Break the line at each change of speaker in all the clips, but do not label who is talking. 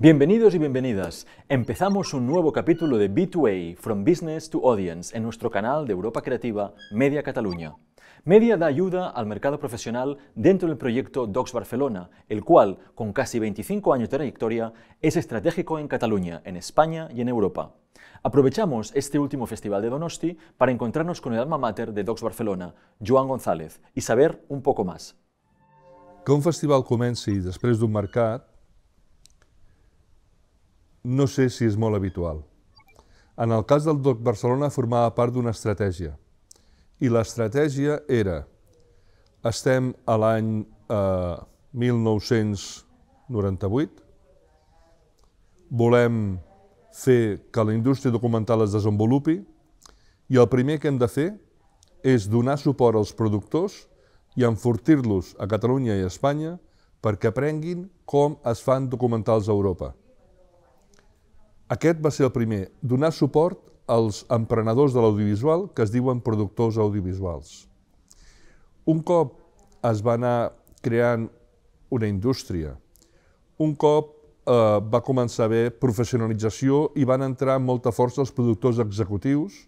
Bienvenidos y bienvenidas. Empezamos un nuevo capítulo de B2A, From Business to Audience, en nuestro canal de Europa Creativa, Media Cataluña. Media da ayuda al mercado profesional dentro del proyecto Docs Barcelona, el cual, con casi 25 años de trayectoria, es estratégico en Cataluña, en España y en Europa. Aprovechamos este último festival de Donosti para encontrarnos con el alma mater de Docs Barcelona, Joan González, y saber un poco más.
Que un festival después de un mercat no sé si és molt habitual. En el cas del DOC Barcelona formava part d'una estratègia. I l'estratègia era, estem a l'any eh, 1998, volem fer que la indústria documental es desenvolupi i el primer que hem de fer és donar suport als productors i enfortir-los a Catalunya i a Espanya perquè aprenguin com es fan documentals a Europa. Aquest va ser el primer, donar suport als emprenedors de l'audiovisual que es diuen productors audiovisuals. Un cop es va anar creant una indústria, un cop eh, va començar a haver professionalització i van entrar amb molta força els productors executius,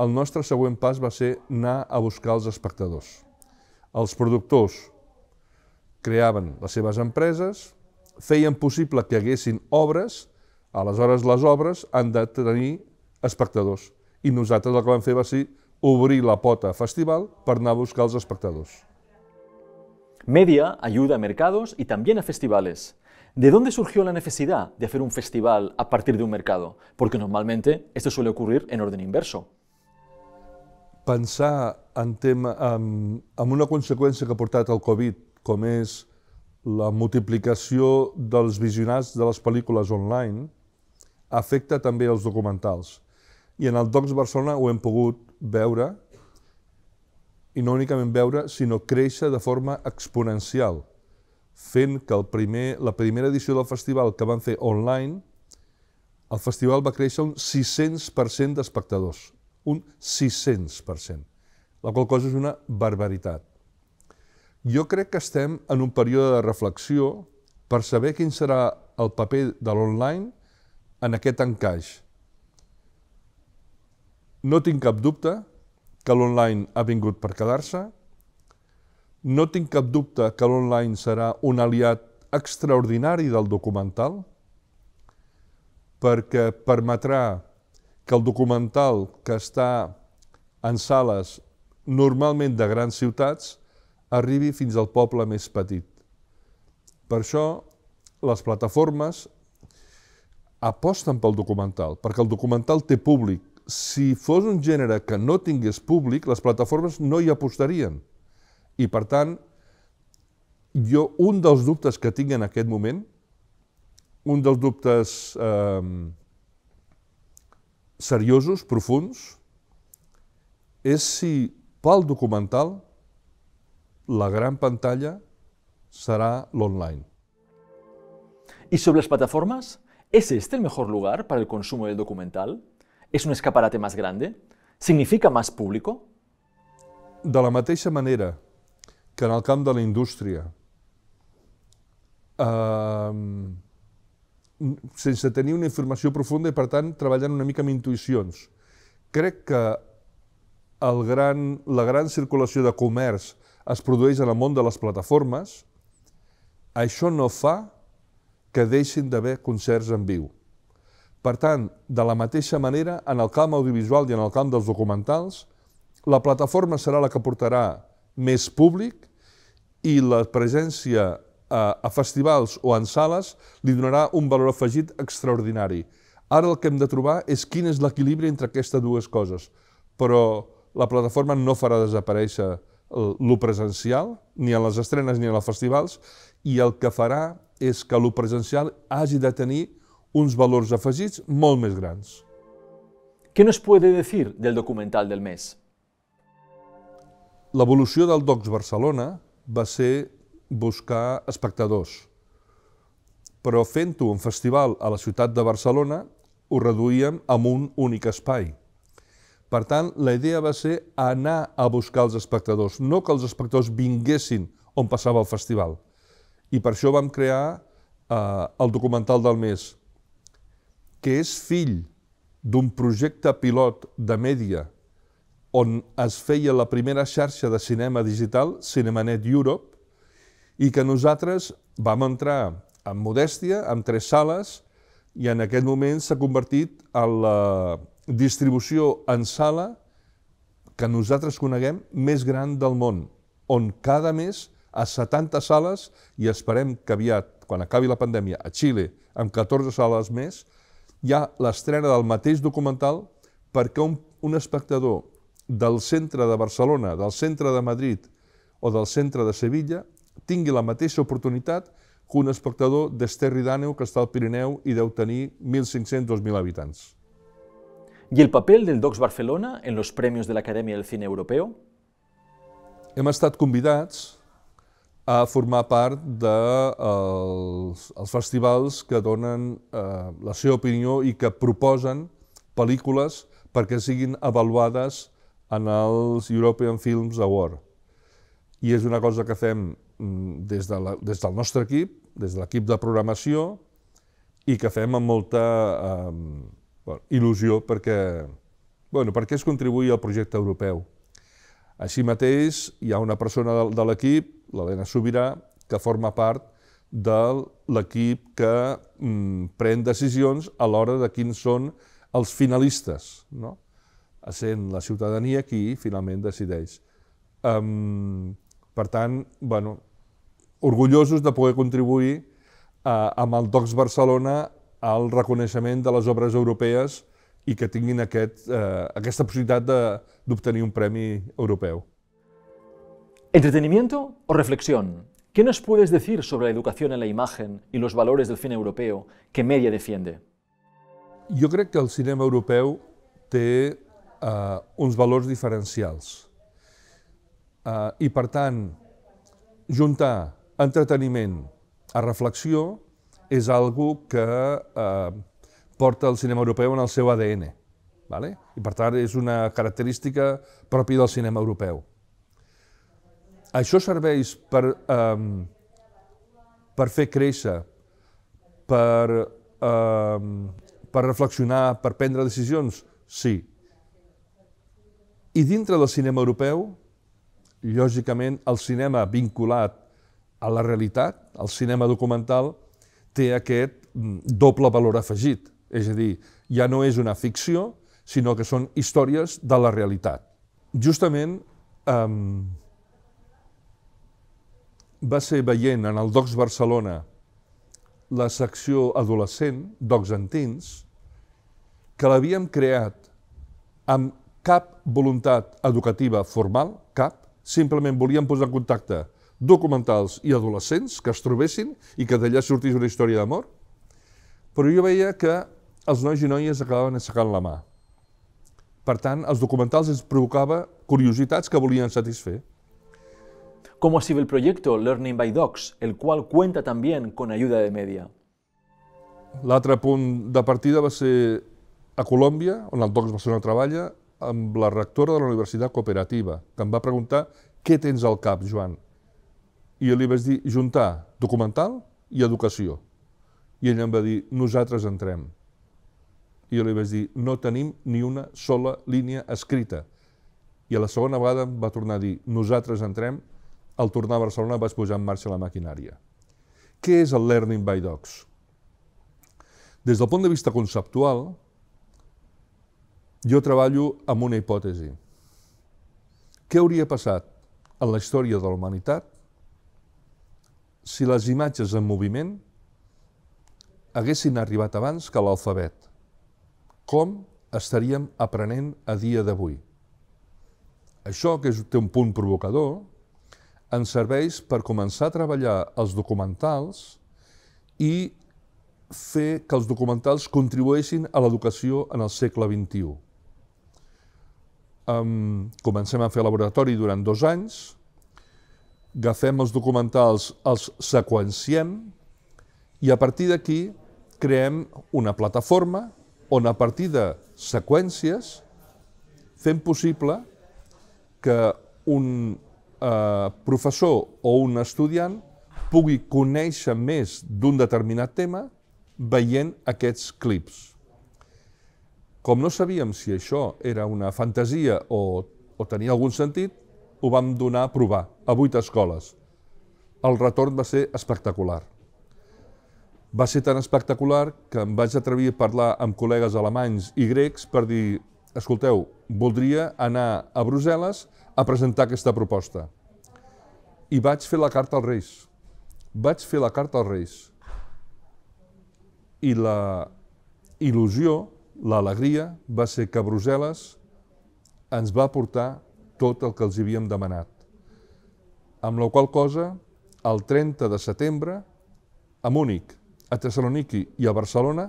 el nostre següent pas va ser anar a buscar els espectadors. Els productors creaven les seves empreses, feien possible que hi haguessin obres Aleshores, les obres han de tenir espectadors. I nosaltres el que vam fer va ser obrir la pota a festival
per anar a buscar els espectadors. Media ayuda a mercados y también a festivales. ¿De dónde surgió la necesidad de hacer un festival a partir de un mercado? Porque normalmente esto suele ocurrir en orden inverso.
Pensar en, tema, en, en una conseqüència que ha portat el Covid, com és la multiplicació dels visionats de les pel·lícules online, afecta també els documentals. I en el Docs Barcelona ho hem pogut veure, i no únicament veure, sinó créixer de forma exponencial, fent que el primer, la primera edició del festival que van fer online, el festival va créixer un 600% d'espectadors. Un 600%. La qual cosa és una barbaritat. Jo crec que estem en un període de reflexió per saber quin serà el paper de l'online en aquest encaix. No tinc cap dubte que l'online ha vingut per quedar-se, no tinc cap dubte que l'online serà un aliat extraordinari del documental, perquè permetrà que el documental que està en sales normalment de grans ciutats arribi fins al poble més petit. Per això, les plataformes aposten pel documental, perquè el documental té públic. Si fos un gènere que no tingués públic, les plataformes no hi apostarien. I per tant, jo, un dels dubtes que tinc en aquest moment, un dels dubtes eh, seriosos, profuns, és si pel documental
la gran pantalla serà l'online. I sobre les plataformes? ¿Es este el mejor lugar para el consumo del documental? ¿Es un escaparate más grande? ¿Significa más público? De la mateixa manera que en el camp de la indústria,
eh, sense tenir una informació profunda i, per tant, treballant una mica amb intuïcions, crec que el gran, la gran circulació de comerç es produeix en el món de les plataformes, això no fa que deixin d'haver concerts en viu. Per tant, de la mateixa manera, en el camp audiovisual i en el camp dels documentals, la plataforma serà la que portarà més públic i la presència a, a festivals o en sales li donarà un valor afegit extraordinari. Ara el que hem de trobar és quin és l'equilibri entre aquestes dues coses, però la plataforma no farà desaparèixer eh, lo presencial, ni a les estrenes ni a les festivals, i el que farà és que el presencial hagi de tenir uns valors afegits molt més grans. Què nos puede decir del documental del mes? L'evolució del Docs Barcelona va ser buscar espectadors, però fent-ho un festival a la ciutat de Barcelona ho reduïem a un únic espai. Per tant, la idea va ser anar a buscar els espectadors, no que els espectadors vinguessin on passava el festival, i per això vam crear eh, el documental del mes, que és fill d'un projecte pilot de mèdia on es feia la primera xarxa de cinema digital, Cinemanet Europe, i que nosaltres vam entrar amb modèstia, amb tres sales, i en aquest moment s'ha convertit en la distribució en sala que nosaltres coneguem més gran del món, on cada mes a 70 sales i esperem que aviat, quan acabi la pandèmia, a Xile, amb 14 sales més, hi ha l'estrena del mateix documental perquè un, un espectador del centre de Barcelona, del centre de Madrid o del centre de Sevilla tingui la mateixa oportunitat que un espectador d'Esterri d'Àneu que està al Pirineu i deu tenir 1.500-2.000 habitants.
I el paper del Docs Barcelona en els premios de l'Acadèmia del Cine Europeu? Hem estat convidats a formar part dels de
eh, els festivals que donen eh, la seva opinió i que proposen pel·lícules perquè siguin avaluades en els European Films Award. I és una cosa que fem mm, des, de la, des del nostre equip, des de l'equip de programació, i que fem amb molta eh, bueno, il·lusió perquè, bueno, perquè es contribuï al projecte europeu. Així mateix, hi ha una persona de, de l'equip l'Helena Sobirà, que forma part de l'equip que mm, pren decisions a l'hora de quins són els finalistes, no? sent la ciutadania qui finalment decideix. Um, per tant, bueno, orgullosos de poder contribuir uh, amb el DOCS Barcelona al reconeixement de les obres europees i que tinguin aquest, uh, aquesta possibilitat d'obtenir un premi europeu.
¿Entretenimiento o reflexión? ¿Qué nos puedes decir sobre la educación en la imagen i los valores del cine europeo que Media defiende?
Jo crec que el cinema europeu té uh, uns valors diferencials Uh, i, per tant, juntar entreteniment a reflexió és algo que uh, porta el cinema europeu en el seu ADN. Vale? I, per tant, és una característica pròpia del cinema europeu. Això serveix per, um, per fer créixer, per, um, per reflexionar, per prendre decisions? Sí. I dintre del cinema europeu, lògicament, el cinema vinculat a la realitat, el cinema documental, té aquest mm, doble valor afegit. És a dir, ja no és una ficció, sinó que són històries de la realitat. Justament, eh, va ser veient en el Docs Barcelona la secció adolescent, Docs Antins, que l'havíem creat amb cap voluntat educativa formal, cap, simplement volíem posar en contacte documentals i adolescents que es trobessin i que d'allà sortís una història d'amor, però jo veia que els nois i noies acabaven aixecant la mà. Per tant, els documentals ens provocava curiositats que volien satisfer
como ha sido el proyecto Learning by Docs, el cual cuenta también con ayuda de Media.
L'altre punt de partida va ser a Colòmbia, on el Docs Barcelona treballa, amb la rectora de la Universitat Cooperativa, que em va preguntar què tens al cap, Joan? I jo li vaig dir, juntar documental i educació. I ella em va dir, nosaltres entrem. I jo li vaig dir, no tenim ni una sola línia escrita. I a la segona vegada em va tornar a dir, nosaltres entrem al tornar a Barcelona vaig posar en marxa la maquinària. Què és el Learning by Docs? Des del punt de vista conceptual, jo treballo amb una hipòtesi. Què hauria passat en la història de la humanitat si les imatges en moviment haguessin arribat abans que l'alfabet? Com estaríem aprenent a dia d'avui? Això, que és, té un punt provocador, ens serveix per començar a treballar els documentals i fer que els documentals contribueixin a l'educació en el segle XXI. Um, comencem a fer laboratori durant dos anys, agafem els documentals, els seqüenciem i a partir d'aquí creem una plataforma on a partir de seqüències fem possible que un eh, professor o un estudiant pugui conèixer més d'un determinat tema veient aquests clips. Com no sabíem si això era una fantasia o, o tenia algun sentit, ho vam donar a provar a vuit escoles. El retorn va ser espectacular. Va ser tan espectacular que em vaig atrevir a parlar amb col·legues alemanys i grecs per dir, escolteu, voldria anar a Brussel·les a presentar aquesta proposta. I vaig fer la carta als Reis. Vaig fer la carta als Reis. I la il·lusió, l'alegria, va ser que Brussel·les ens va portar tot el que els havíem demanat. Amb la qual cosa, el 30 de setembre, a Múnich, a Tessaloniki i a Barcelona,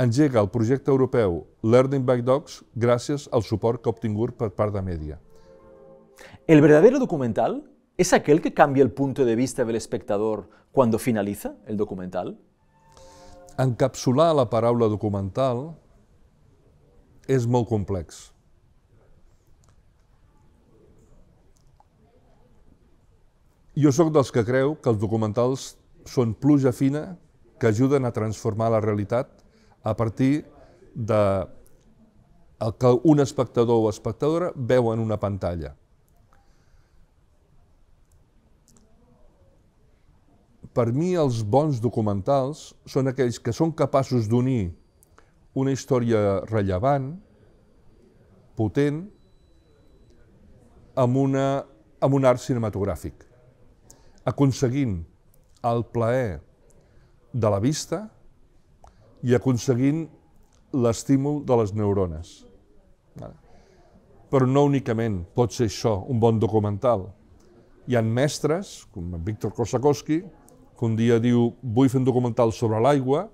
engega el projecte europeu Learning
by Dogs gràcies al suport que ha obtingut per part de Mèdia. El verdadero documental es aquel que cambia el punto de vista del espectador cuando finaliza el documental.
Encapsular la paraula documental és molt complex. Jo sóc dels que creu que els documentals són pluja fina que ajuden a transformar la realitat a partir de el que un espectador o espectadora veu en una pantalla. Per mi els bons documentals són aquells que són capaços d'unir una història rellevant, potent, amb, una, amb un art cinematogràfic, aconseguint el plaer de la vista i aconseguint l'estímul de les neurones. Però no únicament pot ser això, un bon documental. Hi ha mestres, com Víctor Kosakowski, que un dia diu vull fer un documental sobre l'aigua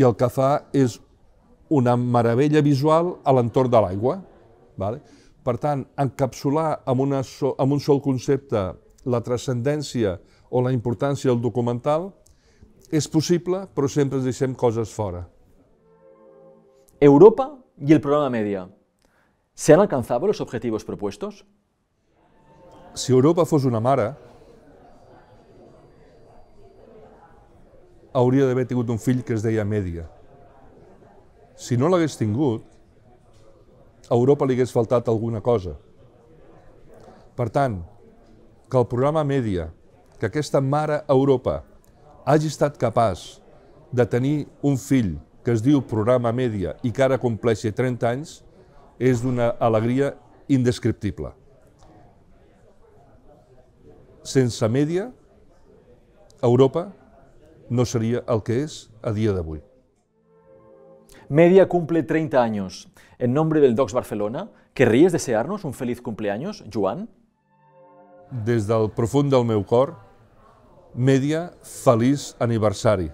i el que fa és una meravella visual a l'entorn de l'aigua. Vale? Per tant, encapsular amb, una so, amb un sol concepte la transcendència o la importància del documental
és possible, però sempre ens deixem coses fora. Europa y el programa Media. ¿Se han alcanzado los objetivos propuestos? Si Europa fos una mare,
hauria d'haver tingut un fill que es deia Mèdia. Si no l'hagués tingut, a Europa li hagués faltat alguna cosa. Per tant, que el programa Mèdia, que aquesta mare Europa hagi estat capaç de tenir un fill que es diu programa Mèdia i que ara compleixi 30 anys, és d'una alegria indescriptible. Sense Mèdia, Europa no seria el que és
a dia d'avui. Media cumple 30 anys. En nombre del Docs Barcelona, desear desearnos un feliç cumpleaños, Joan? Des del profund del meu cor, Media, feliç aniversari.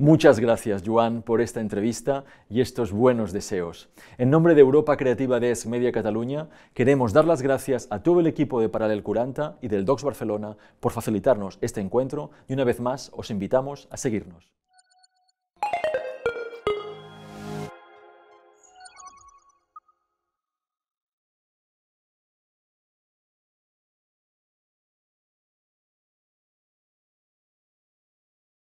Muchas gracias, Joan, por esta entrevista y estos buenos deseos. En nombre de Europa Creativa Des Media Cataluña, queremos dar las gracias a todo el equipo de Paralel Curanta y del Docs Barcelona por facilitarnos este encuentro y una vez más os invitamos a seguirnos.